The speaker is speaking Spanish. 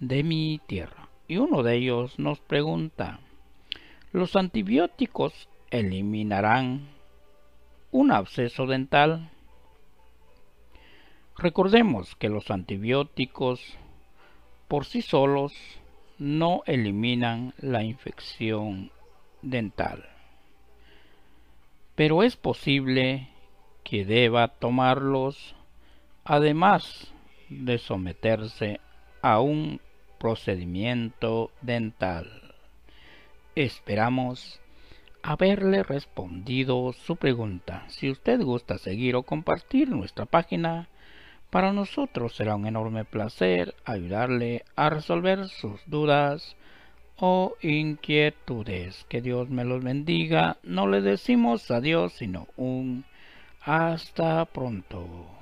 de mi tierra. Y uno de ellos nos pregunta, ¿los antibióticos eliminarán un absceso dental? Recordemos que los antibióticos por sí solos no eliminan la infección dental. Pero es posible que deba tomarlos además de someterse a un procedimiento dental. Esperamos haberle respondido su pregunta. Si usted gusta seguir o compartir nuestra página, para nosotros será un enorme placer ayudarle a resolver sus dudas o inquietudes. Que Dios me los bendiga. No le decimos adiós, sino un hasta pronto.